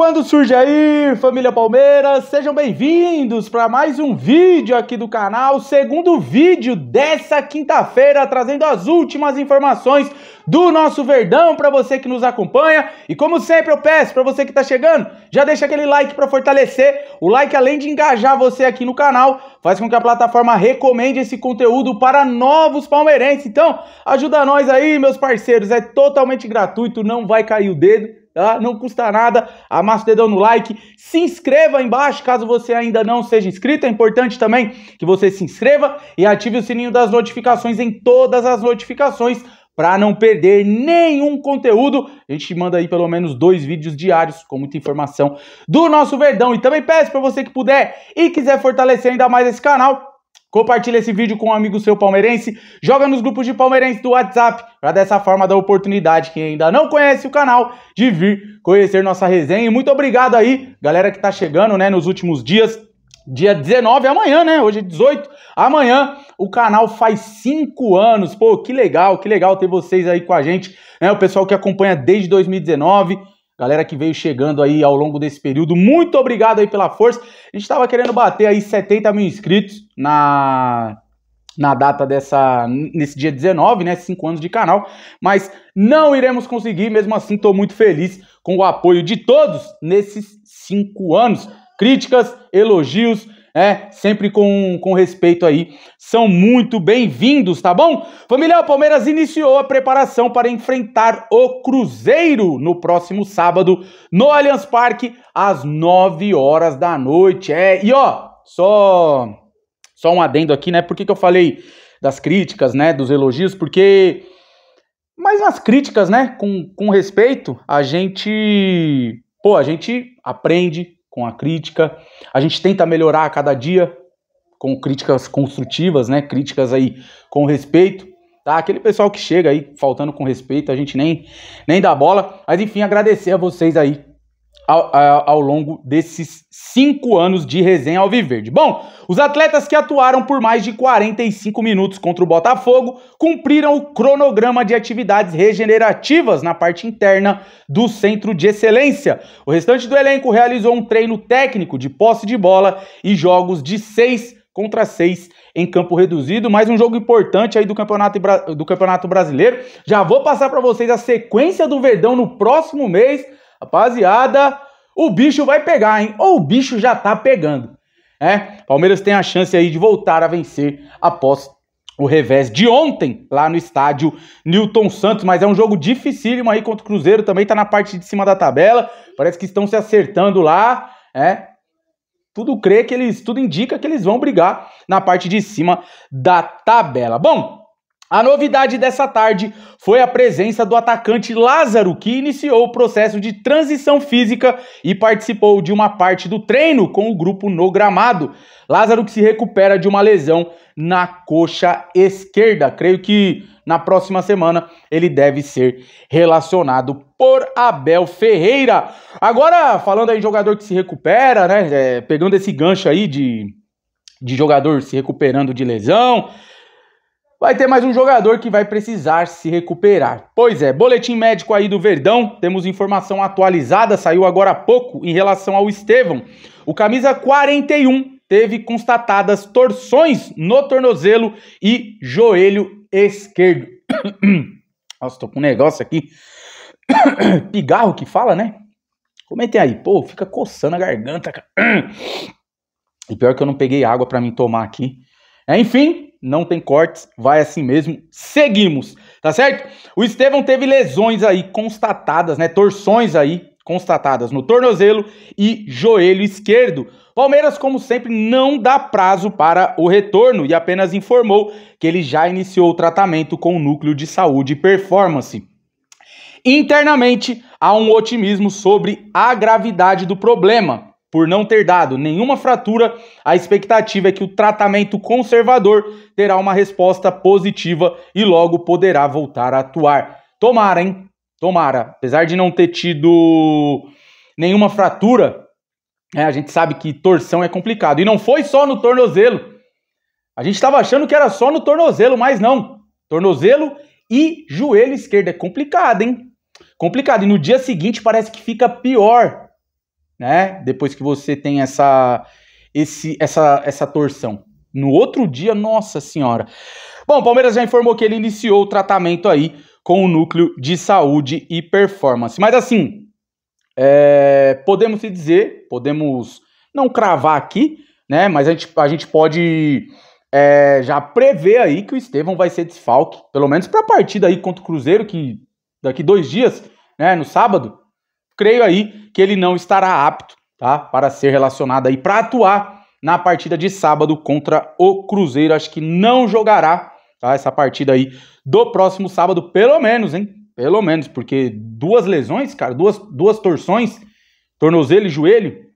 Quando surge aí, família Palmeiras, sejam bem-vindos para mais um vídeo aqui do canal, segundo vídeo dessa quinta-feira, trazendo as últimas informações do nosso Verdão para você que nos acompanha. E como sempre eu peço para você que está chegando, já deixa aquele like para fortalecer. O like além de engajar você aqui no canal, faz com que a plataforma recomende esse conteúdo para novos palmeirenses. Então, ajuda nós aí, meus parceiros, é totalmente gratuito, não vai cair o dedo tá? Não custa nada. Amassa o dedão no like. Se inscreva aí embaixo caso você ainda não seja inscrito. É importante também que você se inscreva e ative o sininho das notificações em todas as notificações para não perder nenhum conteúdo. A gente manda aí pelo menos dois vídeos diários com muita informação do nosso Verdão. E também peço para você que puder e quiser fortalecer ainda mais esse canal, Compartilha esse vídeo com um amigo seu palmeirense, joga nos grupos de palmeirense do WhatsApp, para dessa forma dar oportunidade quem ainda não conhece o canal de vir conhecer nossa resenha. E muito obrigado aí, galera que tá chegando, né, nos últimos dias. Dia 19, amanhã, né? Hoje é 18. Amanhã o canal faz 5 anos. Pô, que legal, que legal ter vocês aí com a gente, né? O pessoal que acompanha desde 2019 Galera que veio chegando aí ao longo desse período, muito obrigado aí pela força. A gente estava querendo bater aí 70 mil inscritos na na data dessa, nesse dia 19, né, 5 anos de canal, mas não iremos conseguir, mesmo assim estou muito feliz com o apoio de todos nesses 5 anos. Críticas, elogios, é, sempre com, com respeito aí, são muito bem-vindos, tá bom? Família, o Palmeiras iniciou a preparação para enfrentar o Cruzeiro no próximo sábado no Allianz Parque às 9 horas da noite. É, e ó, só só um adendo aqui, né? Por que, que eu falei das críticas, né, dos elogios? Porque mas nas críticas, né, com, com respeito, a gente, pô, a gente aprende, com a crítica. A gente tenta melhorar a cada dia com críticas construtivas, né? Críticas aí com respeito, tá? Aquele pessoal que chega aí faltando com respeito, a gente nem nem dá bola. Mas enfim, agradecer a vocês aí ao, ao, longo desses cinco anos de resenha alviverde. Bom, os atletas que atuaram por mais de 45 minutos contra o Botafogo cumpriram o cronograma de atividades regenerativas na parte interna do Centro de Excelência. O restante do elenco realizou um treino técnico de posse de bola e jogos de seis contra seis em campo reduzido, mais um jogo importante aí do Campeonato, do campeonato Brasileiro. Já vou passar para vocês a sequência do Verdão no próximo mês Rapaziada, o bicho vai pegar, hein? Ou o bicho já tá pegando. É, Palmeiras tem a chance aí de voltar a vencer após o revés de ontem lá no estádio Newton Santos, mas é um jogo dificílimo aí contra o Cruzeiro, também tá na parte de cima da tabela, parece que estão se acertando lá, é. Tudo crê que eles, tudo indica que eles vão brigar na parte de cima da tabela. Bom, a novidade dessa tarde foi a presença do atacante Lázaro, que iniciou o processo de transição física e participou de uma parte do treino com o grupo no gramado. Lázaro que se recupera de uma lesão na coxa esquerda. Creio que na próxima semana ele deve ser relacionado por Abel Ferreira. Agora, falando aí de jogador que se recupera, né? É, pegando esse gancho aí de, de jogador se recuperando de lesão vai ter mais um jogador que vai precisar se recuperar. Pois é, boletim médico aí do Verdão, temos informação atualizada, saiu agora há pouco em relação ao Estevão. O camisa 41 teve constatadas torções no tornozelo e joelho esquerdo. Nossa, tô com um negócio aqui. Pigarro que fala, né? Comentem aí. Pô, fica coçando a garganta, cara. E pior que eu não peguei água para mim tomar aqui. É, enfim, não tem cortes, vai assim mesmo, seguimos, tá certo? O Estevão teve lesões aí constatadas, né? Torções aí constatadas no tornozelo e joelho esquerdo. Palmeiras, como sempre, não dá prazo para o retorno e apenas informou que ele já iniciou o tratamento com o núcleo de saúde e performance. Internamente, há um otimismo sobre a gravidade do problema por não ter dado nenhuma fratura, a expectativa é que o tratamento conservador terá uma resposta positiva e logo poderá voltar a atuar. Tomara, hein? Tomara. Apesar de não ter tido nenhuma fratura, é, a gente sabe que torção é complicado. E não foi só no tornozelo. A gente estava achando que era só no tornozelo, mas não. Tornozelo e joelho esquerdo é complicado, hein? Complicado. E no dia seguinte parece que fica pior né? Depois que você tem essa, esse, essa, essa torção. No outro dia, nossa senhora. Bom, o Palmeiras já informou que ele iniciou o tratamento aí com o núcleo de saúde e performance. Mas assim, é, podemos dizer, podemos não cravar aqui, né? Mas a gente, a gente pode é, já prever aí que o Estevão vai ser desfalque, pelo menos para a partida aí contra o Cruzeiro, que daqui dois dias, né? No sábado, creio aí que ele não estará apto tá, para ser relacionado aí, para atuar na partida de sábado contra o Cruzeiro. Acho que não jogará tá, essa partida aí do próximo sábado, pelo menos, hein? Pelo menos, porque duas lesões, cara, duas, duas torções, tornozelo e joelho,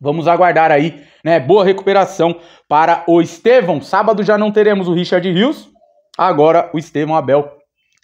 Vamos aguardar aí, né? Boa recuperação para o Estevão. Sábado já não teremos o Richard Rios. Agora o Estevão Abel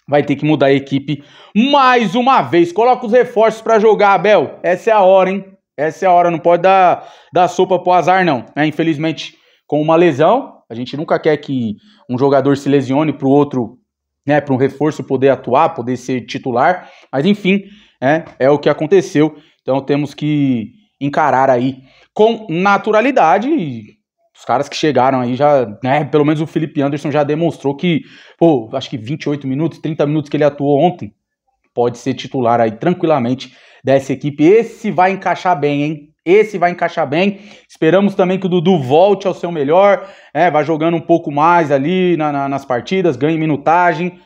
vai ter que mudar a equipe mais uma vez. Coloca os reforços para jogar, Abel. Essa é a hora, hein? Essa é a hora, não pode dar, dar sopa pro azar, não. É, infelizmente, com uma lesão, a gente nunca quer que um jogador se lesione pro outro, né, para um reforço poder atuar, poder ser titular. Mas enfim, é, é o que aconteceu. Então temos que encarar aí com naturalidade e os caras que chegaram aí já, né, pelo menos o Felipe Anderson já demonstrou que, pô, acho que 28 minutos, 30 minutos que ele atuou ontem, pode ser titular aí tranquilamente dessa equipe. Esse vai encaixar bem, hein? Esse vai encaixar bem. Esperamos também que o Dudu volte ao seu melhor, né, vai jogando um pouco mais ali na, na, nas partidas, ganhe minutagem.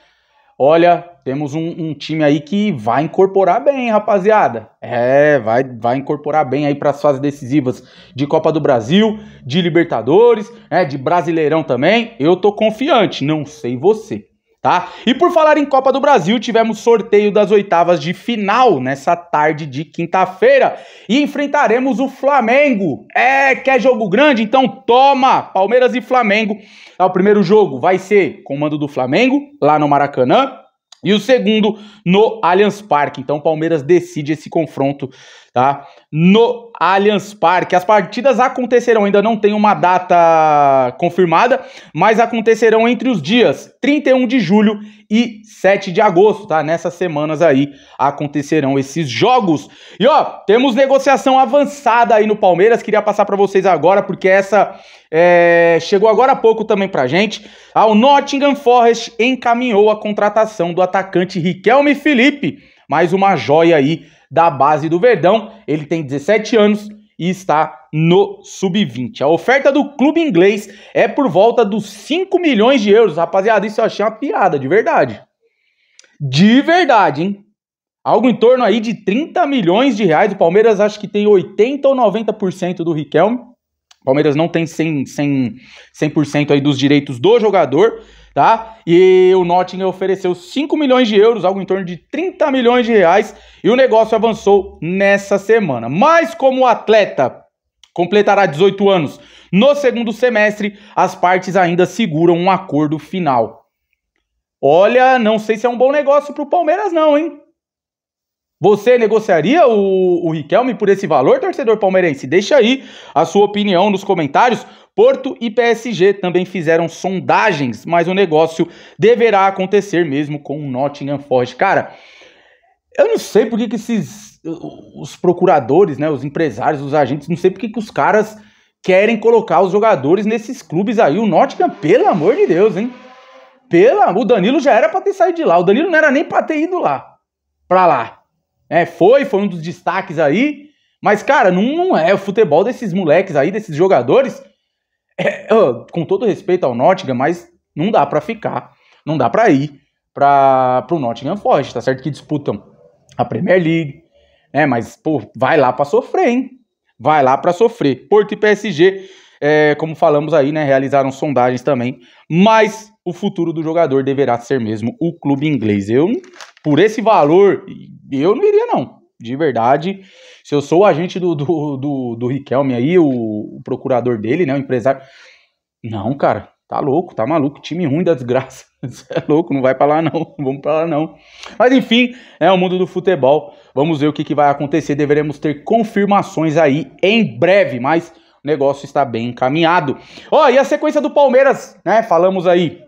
Olha, temos um, um, time aí que vai incorporar bem, rapaziada. É, vai, vai incorporar bem aí para as fases decisivas de Copa do Brasil, de Libertadores, é, de Brasileirão também. Eu tô confiante, não sei você, tá? E por falar em Copa do Brasil, tivemos sorteio das oitavas de final nessa tarde de quinta-feira e enfrentaremos o Flamengo. É, quer jogo grande? Então toma! Palmeiras e Flamengo. Tá, o primeiro jogo vai ser comando do Flamengo lá no Maracanã e o segundo no Allianz Parque. Então o Palmeiras decide esse confronto tá? No Allianz Parque. As partidas acontecerão, ainda não tem uma data confirmada, mas acontecerão entre os dias 31 de julho e 7 de agosto, tá? Nessas semanas aí acontecerão esses jogos. E ó, temos negociação avançada aí no Palmeiras, queria passar para vocês agora porque essa é, chegou agora há pouco também pra gente. Ah, o Nottingham Forest encaminhou a contratação do atacante Riquelme Felipe, mais uma joia aí da base do Verdão. Ele tem 17 anos e está no sub-20. A oferta do clube inglês é por volta dos 5 milhões de euros. Rapaziada, isso eu achei uma piada, de verdade. De verdade, hein? Algo em torno aí de 30 milhões de reais. O Palmeiras acho que tem 80 ou 90% do Riquelme. O Palmeiras não tem 100%, 100, 100 aí dos direitos do jogador tá? E o Nottingham ofereceu 5 milhões de euros, algo em torno de 30 milhões de reais, e o negócio avançou nessa semana. Mas como o atleta completará 18 anos no segundo semestre, as partes ainda seguram um acordo final. Olha, não sei se é um bom negócio para o Palmeiras não, hein? Você negociaria o, o Riquelme por esse valor, torcedor palmeirense? Deixa aí a sua opinião nos comentários. Porto e PSG também fizeram sondagens, mas o negócio deverá acontecer mesmo com o Nottingham Forest. Cara, eu não sei por que, que esses os procuradores, né, os empresários, os agentes, não sei por que, que os caras querem colocar os jogadores nesses clubes aí. O Nottingham, pelo amor de Deus, hein? Pela o Danilo já era para ter saído de lá. O Danilo não era nem para ter ido lá, para lá. É, foi, foi um dos destaques aí. Mas, cara, não, não é. O futebol desses moleques aí, desses jogadores, é, com todo respeito ao Nottingham, mas não dá para ficar, não dá para ir para o Nottingham Forest. Tá certo que disputam a Premier League, né? Mas, pô, vai lá para sofrer, hein? Vai lá para sofrer. Porto e PSG, é, como falamos aí, né? Realizaram sondagens também. Mas o futuro do jogador deverá ser mesmo o clube inglês. Eu, por esse valor, eu não iria, não. De verdade. Se eu sou o agente do, do, do, do Riquelme aí, o, o, procurador dele, né? O empresário. Não, cara, tá louco, tá maluco. Time ruim da desgraça. Você é louco, não vai pra lá, não. vamos pra lá, não. Mas enfim, é o mundo do futebol. Vamos ver o que, que vai acontecer. Deveremos ter confirmações aí em breve, mas o negócio está bem encaminhado. Ó, oh, e a sequência do Palmeiras, né? Falamos aí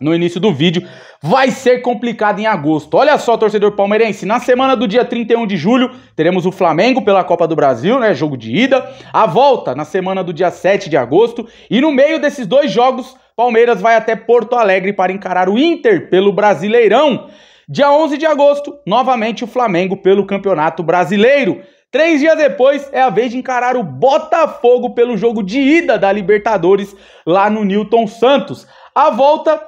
no início do vídeo, vai ser complicado em agosto. Olha só, torcedor palmeirense, na semana do dia 31 de julho, teremos o Flamengo pela Copa do Brasil, né, jogo de ida, a volta na semana do dia 7 de agosto, e no meio desses dois jogos, Palmeiras vai até Porto Alegre para encarar o Inter pelo Brasileirão. Dia 11 de agosto, novamente o Flamengo pelo Campeonato Brasileiro. Três dias depois é a vez de encarar o Botafogo pelo jogo de ida da Libertadores lá no Nilton Santos. A volta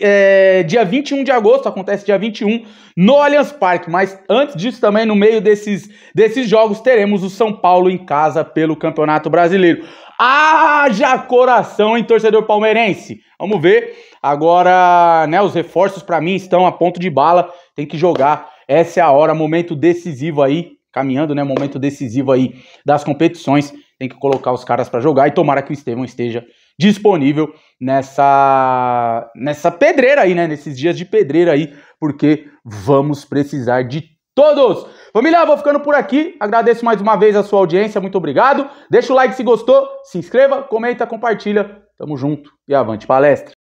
é, dia 21 de agosto, acontece dia 21, no Allianz Parque. Mas antes disso, também no meio desses, desses jogos, teremos o São Paulo em casa pelo Campeonato Brasileiro. Haja coração em torcedor palmeirense. Vamos ver. Agora, né, os reforços para mim estão a ponto de bala. Tem que jogar. Essa é a hora, momento decisivo aí, caminhando, né, momento decisivo aí das competições. Tem que colocar os caras para jogar e tomara que o Estevão esteja disponível nessa, nessa pedreira aí, né? Nesses dias de pedreira aí, porque vamos precisar de todos. Família, vou ficando por aqui. Agradeço mais uma vez a sua audiência, muito obrigado. Deixa o like se gostou, se inscreva, comenta, compartilha. Tamo junto e avante palestra.